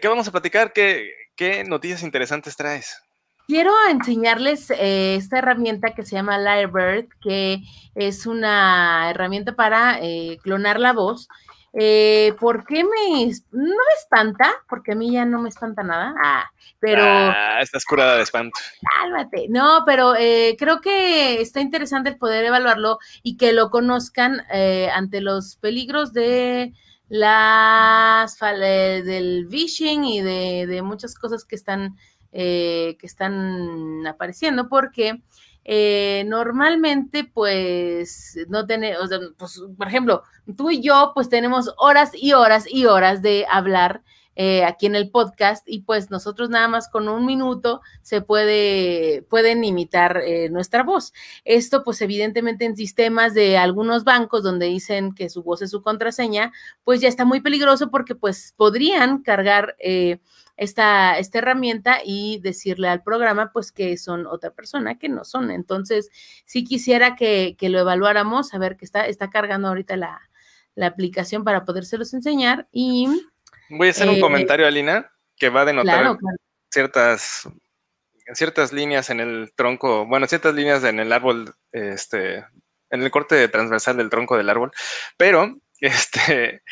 qué vamos a platicar? ¿Qué, noticias interesantes traes? Quiero enseñarles eh, esta herramienta que se llama Lyrebird, que es una herramienta para eh, clonar la voz. Eh, ¿Por qué me no me espanta? Porque a mí ya no me espanta nada. Ah, pero ah, estás curada de espanto. Cálmate. No, pero creo que está interesante el poder evaluarlo y que lo conozcan ante los peligros de las del vision y de, muchas cosas que están, eh, que están apareciendo, porque eh, normalmente, pues, no tenemos, sea, pues, por ejemplo, tú y yo, pues tenemos horas y horas y horas de hablar eh, aquí en el podcast y pues nosotros nada más con un minuto se puede, pueden imitar eh, nuestra voz. Esto pues evidentemente en sistemas de algunos bancos donde dicen que su voz es su contraseña, pues ya está muy peligroso porque pues podrían cargar... Eh, esta, esta, herramienta y decirle al programa pues que son otra persona, que no son. Entonces, sí quisiera que, lo evaluáramos, a ver que está, está cargando ahorita la, la aplicación para podérselos enseñar y Voy a hacer un eh, comentario, Alina, que va a denotar ciertas ciertas líneas en el tronco, bueno, ciertas líneas en el árbol, este, en el corte transversal del tronco del árbol, pero este,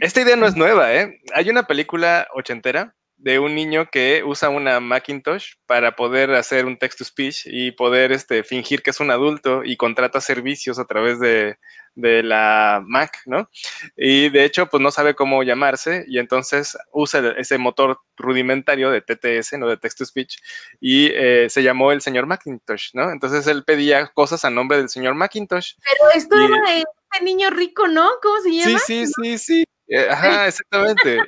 esta idea no es nueva, ¿eh? Hay una película ochentera de un niño que usa una Macintosh para poder hacer un text-to-speech y poder este, fingir que es un adulto y contrata servicios a través de, la Mac, ¿no? Y de hecho, pues no sabe cómo llamarse y entonces usa ese motor rudimentario de TTS, ¿no? De text-to-speech y eh, se llamó el señor Macintosh, ¿no? Entonces él pedía cosas a nombre del señor Macintosh. Pero esto era de niño rico, ¿no? ¿Cómo se llama? Sí, sí, sí, sí. Eh, ajá, exactamente.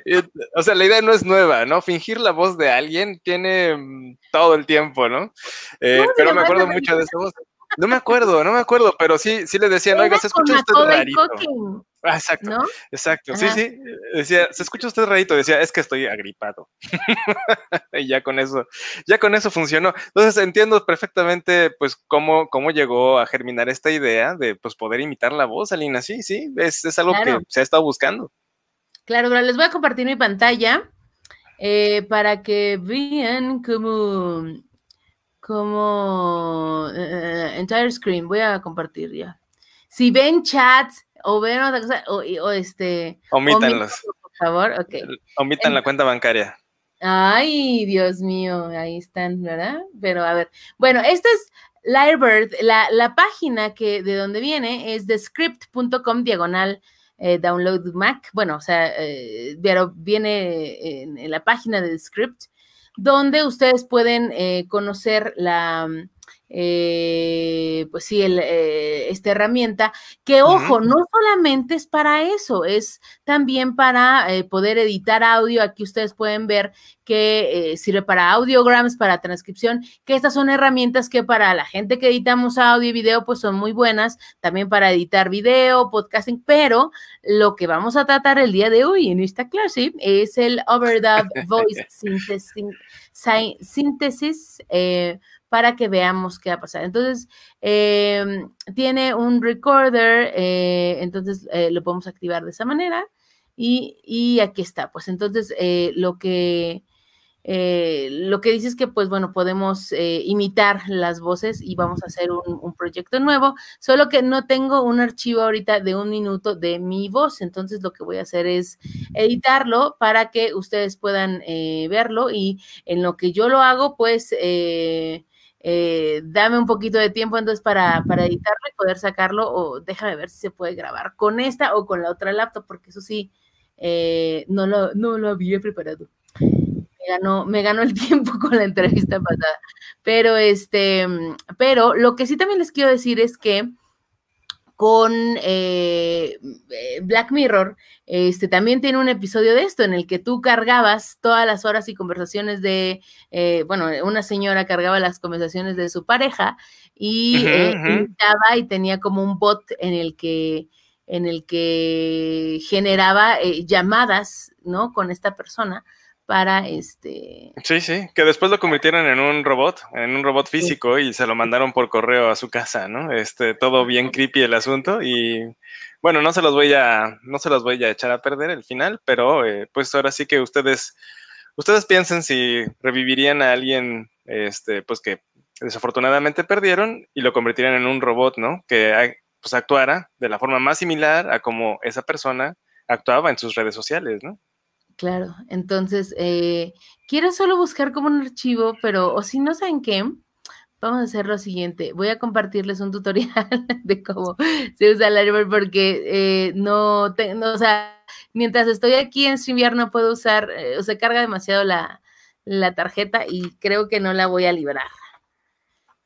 O sea, la idea no es nueva, ¿no? Fingir la voz de alguien tiene mm, todo el tiempo, ¿no? Eh, pero me acuerdo mucho de esa voz. No me acuerdo, no me acuerdo, pero sí, sí le decían, oiga, se escucha usted rarito. Ah, exacto, exacto, sí, sí. Decía, se escucha usted rarito, decía, es que estoy agripado. y ya con eso, ya con eso funcionó. Entonces entiendo perfectamente, pues, cómo, cómo llegó a germinar esta idea de, pues, poder imitar la voz, Alina. Sí, sí, es, es algo que se ha estado buscando. Claro, les voy a compartir mi pantalla eh, para que vean cómo, como eh, eh, entire screen. Voy a compartir ya. Si ven chats o ven otra cosa, o, este. Omítanlos. por favor, ok. Omitan la cuenta bancaria. Ay, Dios mío, ahí están, ¿verdad? Pero a ver. Bueno, esta es Lyrebird, la, la página que de donde viene es thescript.com diagonal eh, download Mac, bueno, o sea, eh, pero viene en, en, la página de script, donde ustedes pueden eh, conocer la eh, pues sí, el, eh, esta herramienta, que ojo, no solamente es para eso, es también para eh, poder editar audio. Aquí ustedes pueden ver que eh, sirve para audiograms, para transcripción, que estas son herramientas que para la gente que editamos audio y video, pues son muy buenas, también para editar video, podcasting, pero lo que vamos a tratar el día de hoy en esta clase es el overdub voice synthesis. synthesis para que veamos qué va a pasar. Entonces, eh, tiene un recorder, eh, entonces eh, lo podemos activar de esa manera. Y, aquí está. Pues entonces, lo que... lo que dice es que, pues bueno, podemos imitar las voces y vamos a hacer un, un, proyecto nuevo, solo que no tengo un archivo ahorita de un minuto de mi voz, entonces lo que voy a hacer es editarlo para que ustedes puedan verlo y en lo que yo lo hago, pues eh, dame un poquito de tiempo entonces para, para editarlo y poder sacarlo o déjame ver si se puede grabar con esta o con la otra laptop, porque eso sí, eh, no, lo, no lo había preparado. Me ganó, me ganó el tiempo con la entrevista pasada. Pero este, pero lo que sí también les quiero decir es que con eh, eh, Black Mirror, este, también tiene un episodio de esto en el que tú cargabas todas las horas y conversaciones de, eh, bueno, una señora cargaba las conversaciones de su pareja y estaba y tenía como un bot en el que, en el que generaba llamadas, ¿no? Con esta persona para este... Sí, sí, que después lo convirtieron en un robot, en un robot físico y se lo mandaron por correo a su casa, ¿no? Este, todo bien creepy el asunto y bueno, no se los voy a, no se los voy a echar a perder el final, pero eh, pues ahora sí que ustedes, ustedes piensen si revivirían a alguien, este, pues que desafortunadamente perdieron y lo convertirían en un robot, ¿no? Que ah, pues actuara de la forma más similar a como esa persona actuaba en sus redes sociales, ¿no? Claro, entonces, eh, quiero solo buscar como un archivo, pero, o si no saben qué, vamos a hacer lo siguiente. Voy a compartirles un tutorial de cómo se usa el árbol porque eh, no, o sea, mientras estoy aquí en invierno no puedo usar, eh, o se carga demasiado la, la tarjeta y creo que no la voy a librar.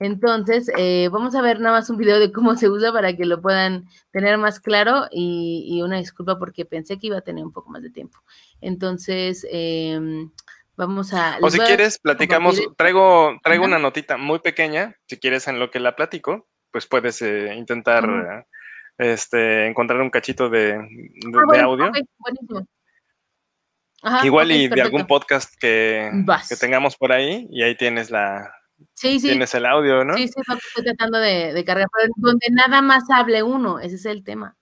Entonces, eh, vamos a ver nada más un video de cómo se usa para que lo puedan tener más claro y, una disculpa porque pensé que iba a tener un poco más de tiempo. Entonces, em, vamos a... O si quieres, platicamos, traigo, traigo una notita muy pequeña, si quieres en lo que la platico, pues puedes eh, intentar eh, este, encontrar un cachito de, ah, audio. Igual y de algún podcast que, que tengamos por ahí y ahí tienes la, Sí, sí. Tienes el audio, ¿no? Sí, sí, estoy tratando de, cargar, pero donde nada más hable uno, ese es el tema.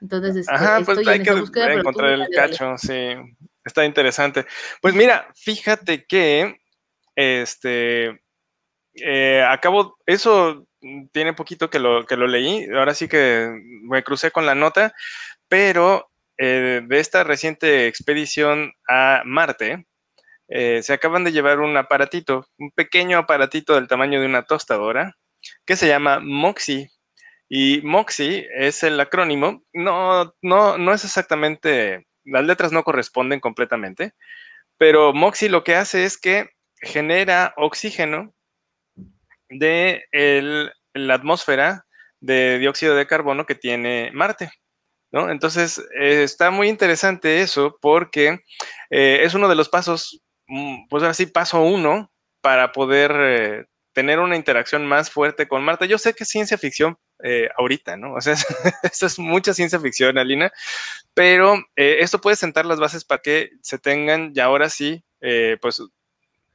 Entonces, este, pues, hay que encontrar el cacho, sí. Está interesante. Pues mira, fíjate que este eh, acabo, eso tiene poquito que lo, que lo leí, ahora sí que me crucé con la nota, pero eh, de esta reciente expedición a Marte, eh, se acaban de llevar un aparatito, un pequeño aparatito del tamaño de una tostadora, que se llama Moxie. Y Moxie es el acrónimo, no, no, no es exactamente, las letras no corresponden completamente, pero Moxie lo que hace es que genera oxígeno de la atmósfera de dióxido de carbono que tiene Marte. ¿no? Entonces, eh, está muy interesante eso porque eh, es uno de los pasos Mm, pues así paso uno para poder eh, tener una interacción más fuerte con Marta. Yo sé que es ciencia ficción eh, ahorita, ¿no? O sea, esto es mucha ciencia ficción, Alina, pero eh, esto puede sentar las bases para que se tengan ya ahora sí, pues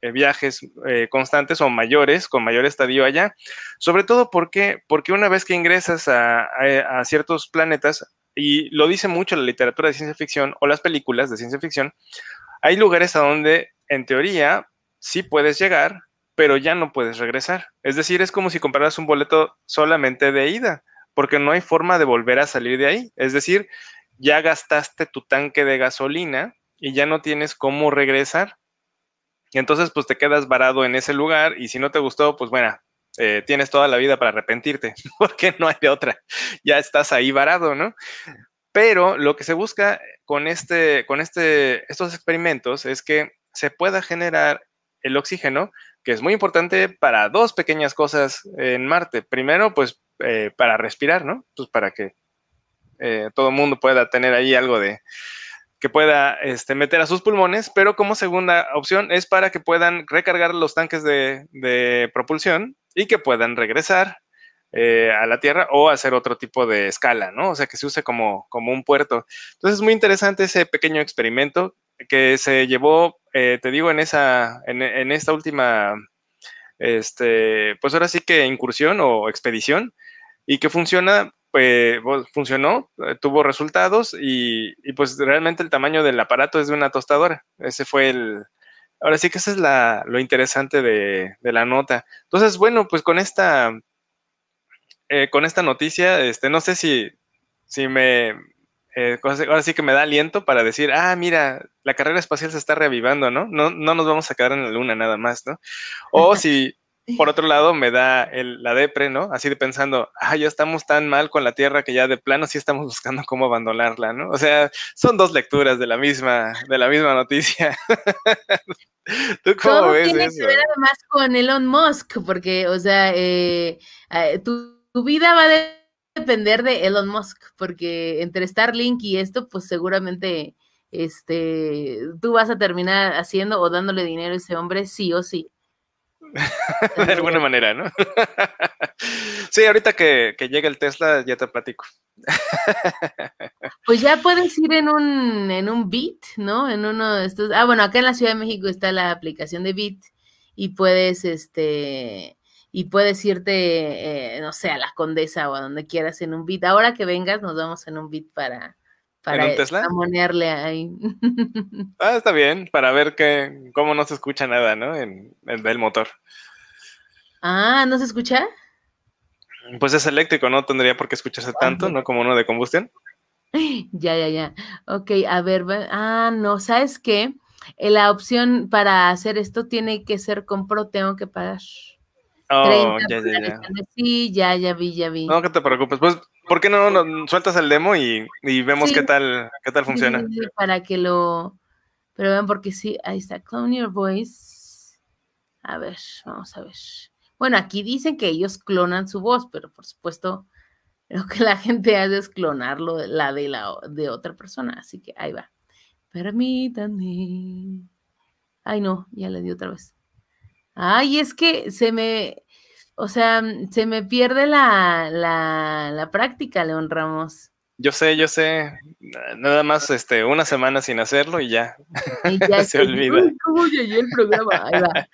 viajes constantes o mayores, con mayor estadio allá, sobre todo porque, porque una vez que ingresas a, a ciertos planetas, y lo dice mucho la literatura de ciencia ficción o las películas de ciencia ficción, hay lugares a donde en teoría, sí puedes llegar, pero ya no puedes regresar. Es decir, es como si compraras un boleto solamente de ida, porque no hay forma de volver a salir de ahí. Es decir, ya gastaste tu tanque de gasolina y ya no tienes cómo regresar. Y entonces, pues te quedas varado en ese lugar y si no te gustó, pues bueno, eh, tienes toda la vida para arrepentirte, porque no hay de otra. Ya estás ahí varado, ¿no? Pero lo que se busca con, este, con este, estos experimentos es que se pueda generar el oxígeno, que es muy importante para dos pequeñas cosas en Marte. Primero, pues eh, para respirar, ¿no? Pues para que eh, todo el mundo pueda tener ahí algo de que pueda este, meter a sus pulmones, pero como segunda opción es para que puedan recargar los tanques de, propulsión y que puedan regresar eh, a la Tierra o hacer otro tipo de escala, ¿no? O sea, que se use como, como un puerto. Entonces es muy interesante ese pequeño experimento que se llevó, eh, te digo, en esa, en, esta última, este, pues ahora sí que incursión o expedición, y que funciona, pues funcionó, eh, tuvo resultados, y, pues realmente el tamaño del aparato es de una tostadora. Ese fue el, Ahora sí que ese es la, lo interesante de, la nota. Entonces, bueno, pues con esta, eh, con esta noticia, este, no sé si, si me, eh, ahora sí que me da aliento para decir, ah, mira, la carrera espacial se está reavivando, ¿no? No, no nos vamos a quedar en la luna nada más, ¿no? O si, por otro lado, me da la depre, ¿no? Así de pensando, ah, ya estamos tan mal con la Tierra que ya de plano sí estamos buscando cómo abandonarla, ¿no? O sea, son dos lecturas de la misma, de la misma noticia. ¿Tú cómo ves tiene que ver además con Elon Musk, porque, o sea, eh, eh, tu, tu vida va de depender de Elon Musk, porque entre Starlink y esto, pues seguramente este, tú vas a terminar haciendo o dándole dinero a ese hombre sí o sí. de alguna manera, ¿no? sí, ahorita que, que llegue el Tesla ya te platico. pues ya puedes ir en un, en un Bit, ¿no? En uno de estos. Ah, bueno, acá en la Ciudad de México está la aplicación de Bit y puedes, este, y puedes irte, eh, no sé, a la Condesa o a donde quieras en un beat. Ahora que vengas, nos vamos en un beat para, para amonearle ahí. Ah, está bien, para ver que, cómo no se escucha nada, ¿no? En, el del motor. Ah, ¿no se escucha? Pues es eléctrico, no tendría por qué escucharse tanto, ¿no? Como uno de combustión. Ya, ya, ya. Ok, a ver, ah, no, ¿sabes qué? Eh, la opción para hacer esto tiene que ser con Pro, tengo que pagar. Oh, ya, ya, ya. Sí, ya, ya vi, ya vi. No, que te preocupes. Pues, ¿por qué no sueltas el demo y, vemos qué tal qué tal funciona? para que lo... Pero vean, porque sí, ahí está, clone your voice. A ver, vamos a ver. Bueno, aquí dicen que ellos clonan su voz, pero por supuesto, lo que la gente hace es clonarlo, la de, la, de otra persona. Así que ahí va. Permítanme. Ay, no, ya le di otra vez. Ay, es que se me, o sea, se me pierde la, la, la práctica, León Ramos. Yo sé, yo sé. Nada más este, una semana sin hacerlo y ya. ya se olvida. el programa? Ahí va.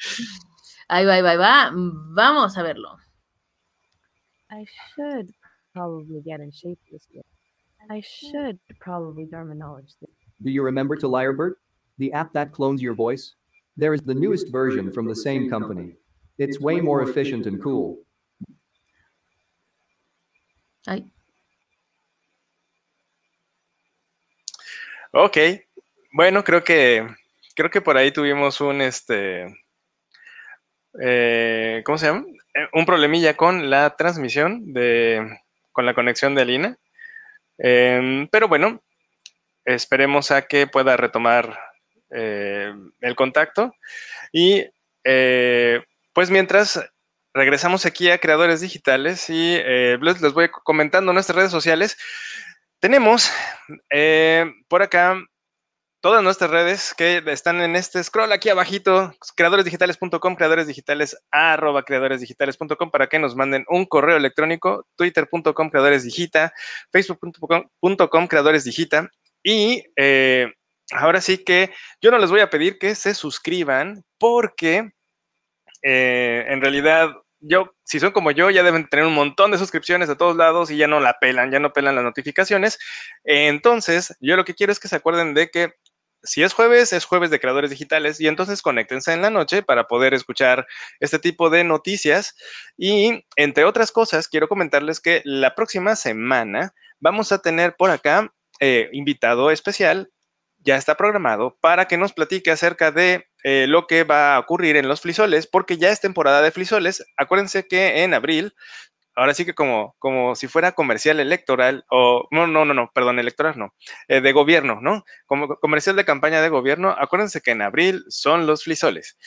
Ahí va, ahí va, va. Vamos a verlo. I should probably get in shape this year. I should probably Dharma knowledge this. Do you remember to Lyrebird? The app that clones your voice? There is the newest version from the same company. It's way more efficient and cool. Ay. Ok. Bueno, creo que creo que por ahí tuvimos un este. Eh, ¿Cómo se llama? Eh, un problemilla con la transmisión de. con la conexión de Alina. Em, pero bueno, esperemos a que pueda retomar eh, el contacto. Y eh, pues mientras regresamos aquí a Creadores Digitales y eh, les voy comentando nuestras redes sociales. Tenemos por acá todas nuestras redes que están en este scroll aquí abajito, creadoresdigitales.com, creadoresdigitales, creadoresdigitales.com para que nos manden un correo electrónico, twitter.com, creadoresdigita, facebook.com, creadoresdigita y ahora sí que yo no les voy a pedir que se suscriban porque eh, en realidad yo, si son como yo, ya deben tener un montón de suscripciones de todos lados y ya no la pelan, ya no pelan las notificaciones. Entonces, yo lo que quiero es que se acuerden de que si es jueves, es jueves de creadores digitales y entonces conéctense en la noche para poder escuchar este tipo de noticias. Y entre otras cosas, quiero comentarles que la próxima semana vamos a tener por acá eh, invitado especial ya está programado para que nos platique acerca de eh, lo que va a ocurrir en los flisoles porque ya es temporada de flisoles. Acuérdense que en abril, ahora sí que como, como si fuera comercial electoral, o no, no, no, no, perdón, electoral no, eh, de gobierno, ¿no? Como comercial de campaña de gobierno, acuérdense que en abril son los flisoles.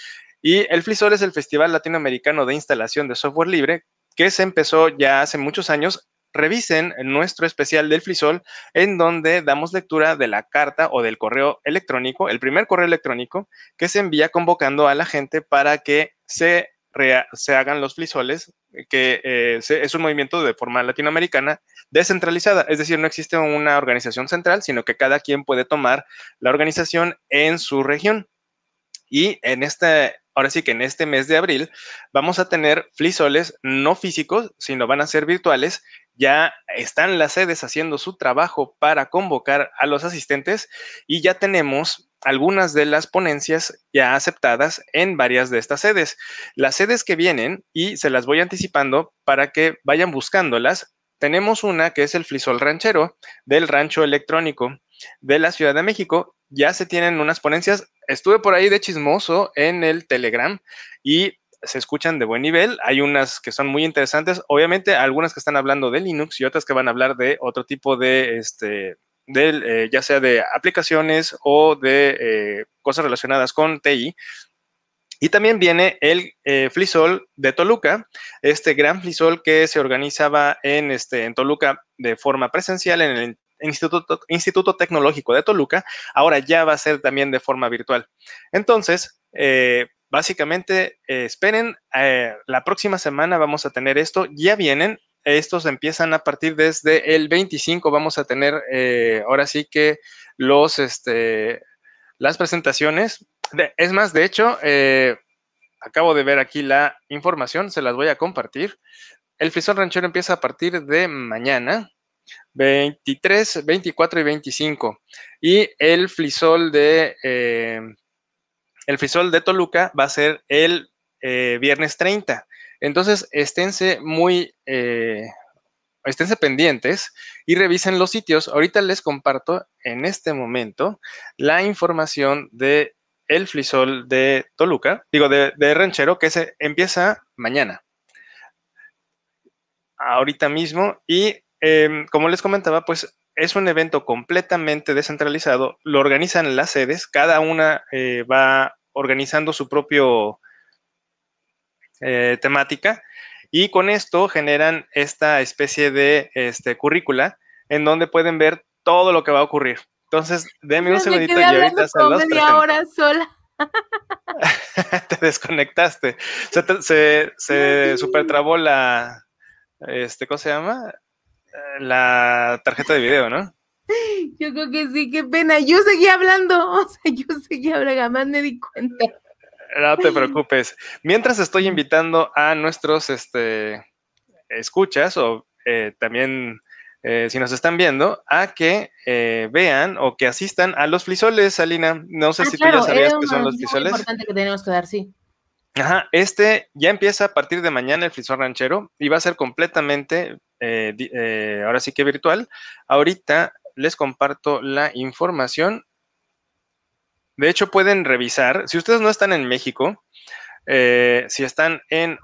Y el flisol es el Festival Latinoamericano de Instalación de Software Libre, que se empezó ya hace muchos años revisen nuestro especial del Flisol, en donde damos lectura de la carta o del correo electrónico, el primer correo electrónico que se envía convocando a la gente para que se, hagan los Flisoles, que eh, es un movimiento de forma latinoamericana descentralizada, es decir, no existe una organización central, sino que cada quien puede tomar la organización en su región. Y en este, ahora sí que en este mes de abril vamos a tener flisoles no físicos, sino van a ser virtuales ya están las sedes haciendo su trabajo para convocar a los asistentes y ya tenemos algunas de las ponencias ya aceptadas en varias de estas sedes. Las sedes que vienen, y se las voy anticipando para que vayan buscándolas, tenemos una que es el Frisol Ranchero del Rancho Electrónico de la Ciudad de México. Ya se tienen unas ponencias. Estuve por ahí de chismoso en el Telegram y se escuchan de buen nivel. Hay unas que son muy interesantes, obviamente algunas que están hablando de Linux y otras que van a hablar de otro tipo de, este, eh, ya sea de aplicaciones o de eh, cosas relacionadas con TI. Y también viene el eh, Flisol de Toluca, este gran Flisol que se organizaba en, este, en Toluca de forma presencial en el Instituto, Instituto Tecnológico de Toluca, ahora ya va a ser también de forma virtual. Entonces, eh, Básicamente, eh, esperen, eh, la próxima semana vamos a tener esto, ya vienen, estos empiezan a partir desde el 25, vamos a tener eh, ahora sí que los, este, las presentaciones. es más, de hecho, acabo de ver aquí la información, se las voy a compartir. El frisol ranchero empieza a partir de mañana, 23, 24 y 25. Y el frisol de el frisol de Toluca va a ser el eh, viernes 30. Entonces, esténse muy, eh, esténse pendientes y revisen los sitios. Ahorita les comparto en este momento la información de el frisol de Toluca, digo, de, Ranchero, que se empieza mañana, ahorita mismo. Y em, como les comentaba, pues es un evento completamente descentralizado, lo organizan las sedes, cada una eh, va organizando su propia eh, temática y con esto generan esta especie de este, currícula en donde pueden ver todo lo que va a ocurrir. Entonces, déme un segundito y ahorita se media hora sola. te desconectaste. Se, se, se supertrabó la, este, ¿cómo se llama? la tarjeta de video, ¿no? Yo creo que sí, qué pena. Yo seguía hablando, o sea, yo seguía hablando, jamás me di cuenta. No te preocupes. Mientras estoy invitando a nuestros este, escuchas o eh, también eh, si nos están viendo, a que eh, vean o que asistan a los frisoles, Alina. No sé ah, si tú ya sabías que son los frisoles. Es importante que tenemos que dar, sí. Ajá, este ya empieza a partir de mañana el frisol ranchero y va a ser completamente eh, eh, ahora sí que virtual. Ahorita les comparto la información. De hecho, pueden revisar, si ustedes no están en México, eh, si están en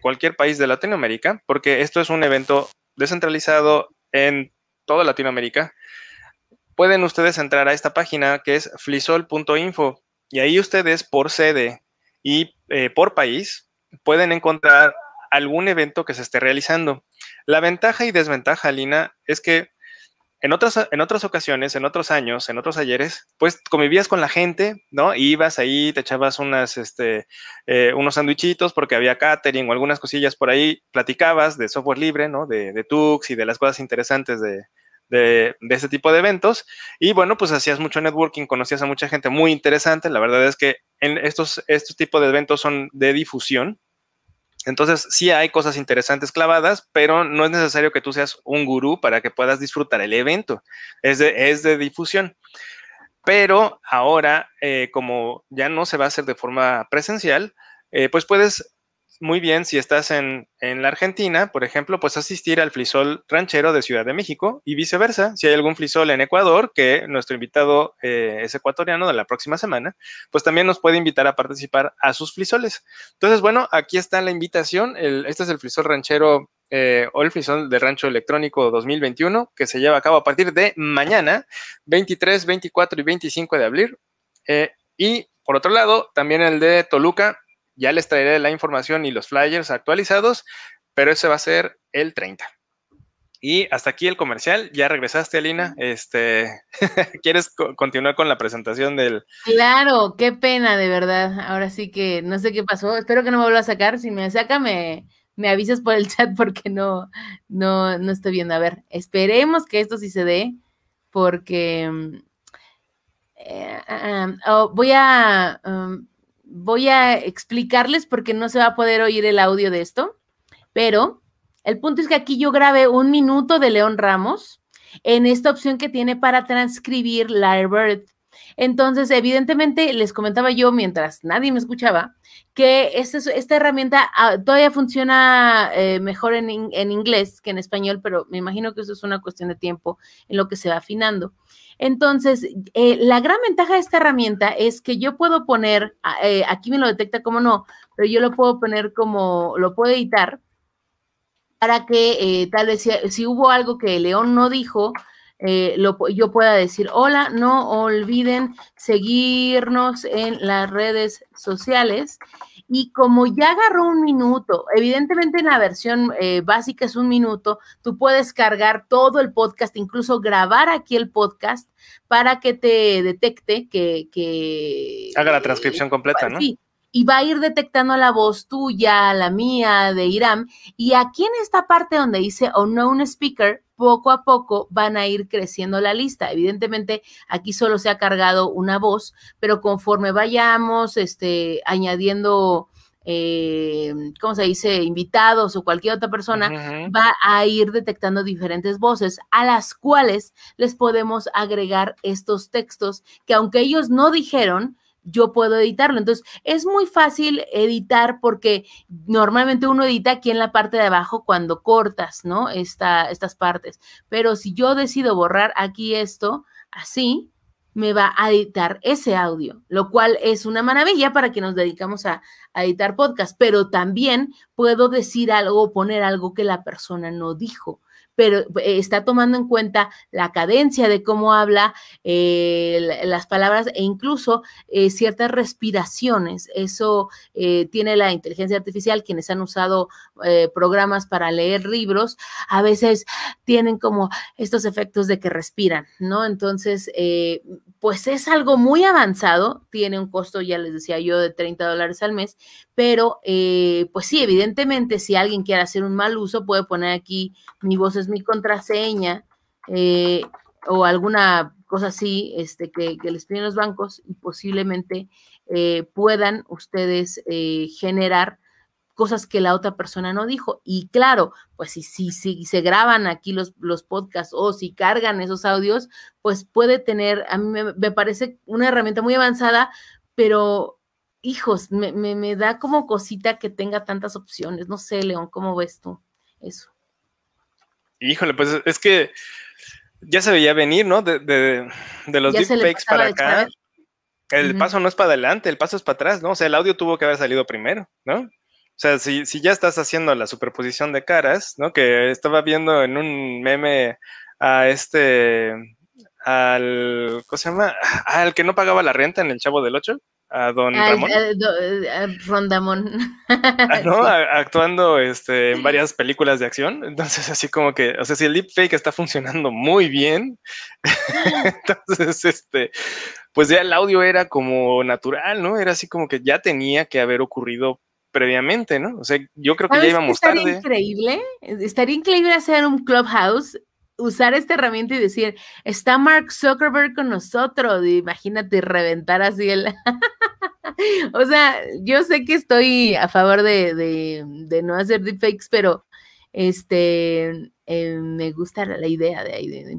cualquier país de Latinoamérica, porque esto es un evento descentralizado en toda Latinoamérica, pueden ustedes entrar a esta página que es flisol.info y ahí ustedes por sede y por país pueden encontrar algún evento que se esté realizando. La ventaja y desventaja, Lina, es que en otras, en otras ocasiones, en otros años, en otros ayeres, pues convivías con la gente, ¿no? ibas ahí, te echabas unas, este, eh, unos sandwichitos porque había catering o algunas cosillas por ahí, platicabas de software libre, ¿no? De, de Tux y de las cosas interesantes de, de, este tipo de eventos. Y bueno, pues hacías mucho networking, conocías a mucha gente muy interesante. La verdad es que en estos, estos tipos de eventos son de difusión. Entonces, sí hay cosas interesantes clavadas, pero no es necesario que tú seas un gurú para que puedas disfrutar el evento. Es de, es de difusión. Pero ahora, eh, como ya no se va a hacer de forma presencial, eh, pues puedes muy bien si estás en, la Argentina, por ejemplo, pues asistir al frisol ranchero de Ciudad de México y viceversa. Si hay algún frisol en Ecuador, que nuestro invitado eh, es ecuatoriano de la próxima semana, pues también nos puede invitar a participar a sus frisoles. Entonces, bueno, aquí está la invitación. este es el frisol ranchero eh, o el frisol de rancho electrónico 2021 que se lleva a cabo a partir de mañana, 23, 24 y 25 de abril. Eh, y por otro lado, también el de Toluca, ya les traeré la información y los flyers actualizados, pero ese va a ser el 30. Y hasta aquí el comercial. Ya regresaste, Alina. Este, ¿Quieres continuar con la presentación del...? Claro, qué pena, de verdad. Ahora sí que no sé qué pasó. Espero que no me vuelva a sacar. Si me saca, me, me avisas por el chat porque no, no, estoy viendo. A ver, esperemos que esto sí se dé porque... Eh, ah, ah, ah, oh, voy a... Um, voy a explicarles porque no se va a poder oír el audio de esto, pero el punto es que aquí yo grabé un minuto de León Ramos en esta opción que tiene para transcribir la entonces, evidentemente, les comentaba yo mientras nadie me escuchaba que este esta, herramienta ah, todavía funciona eh, mejor en, inglés que en español, pero me imagino que eso es una cuestión de tiempo en lo que se va afinando. Entonces, eh, la gran ventaja de esta herramienta es que yo puedo poner, ah, eh, aquí me lo detecta como no, pero yo lo puedo poner como, lo puedo editar para que tal vez si, hubo algo que León no dijo, eh, lo, yo pueda decir, hola, no olviden seguirnos en las redes sociales. Y como ya agarró un minuto, evidentemente en la versión eh, básica es un minuto, tú puedes cargar todo el podcast, incluso grabar aquí el podcast para que te detecte que... que Haga la transcripción completa, ¿no? y va a ir detectando la voz tuya, la mía, de irán Y aquí en esta parte donde dice oh, unknown speaker, poco a poco van a ir creciendo la lista. Evidentemente, aquí solo se ha cargado una voz, pero conforme vayamos este, añadiendo... Eh, ¿cómo se dice?, invitados o cualquier otra persona, va a ir detectando diferentes voces a las cuales les podemos agregar estos textos que aunque ellos no dijeron, yo puedo editarlo. Entonces, es muy fácil editar porque normalmente uno edita aquí en la parte de abajo cuando cortas, ¿no? Esta, estas partes. Pero si yo decido borrar aquí esto, así, me va a editar ese audio, lo cual es una maravilla para que nos dedicamos a, a editar podcast, pero también puedo decir algo, poner algo que la persona no dijo pero eh, está tomando en cuenta la cadencia de cómo habla eh, las palabras e incluso eh, ciertas respiraciones. Eso tiene la inteligencia artificial, quienes han usado programas para leer libros, a veces tienen como estos efectos de que respiran, ¿no? Entonces, pues es algo muy avanzado, tiene un costo, ya les decía yo, de 30 dólares al mes, pero eh, pues sí, evidentemente, si alguien quiere hacer un mal uso, puede poner aquí mi voz es mi contraseña eh, o alguna cosa así este, que, les piden los bancos y posiblemente eh, puedan ustedes generar cosas que la otra persona no dijo. Y claro, pues si, si, se graban aquí los, los podcasts o si cargan esos audios, pues puede tener, a mí me, parece una herramienta muy avanzada, pero hijos, me, da como cosita que tenga tantas opciones. No sé, León, ¿cómo ves tú eso? Híjole, pues es que ya se veía venir, ¿no? De, de, de los deepfakes para acá. El paso no es para adelante, el paso es para atrás, ¿no? O sea, el audio tuvo que haber salido primero, ¿no? O sea, si, si, ya estás haciendo la superposición de caras, ¿no? Que estaba viendo en un meme a este, al, ¿cómo se llama? Ah, al que no pagaba la renta en El Chavo del Ocho, a Don Ramón. Rondamón. ¿No? actuando este, en varias películas de acción. Entonces, así como que, o sea, si el deepfake está funcionando muy bien, entonces, este, pues ya el audio era como natural, ¿no? Era así como que ya tenía que haber ocurrido previamente, ¿no? O sea, yo creo que ya íbamos estaría increíble, estaría increíble hacer un clubhouse, usar esta herramienta y decir, está Mark Zuckerberg con nosotros, imagínate reventar así el... o sea, yo sé que estoy a favor de, no hacer deepfakes, pero este, eh, me gusta la idea de ahí. De,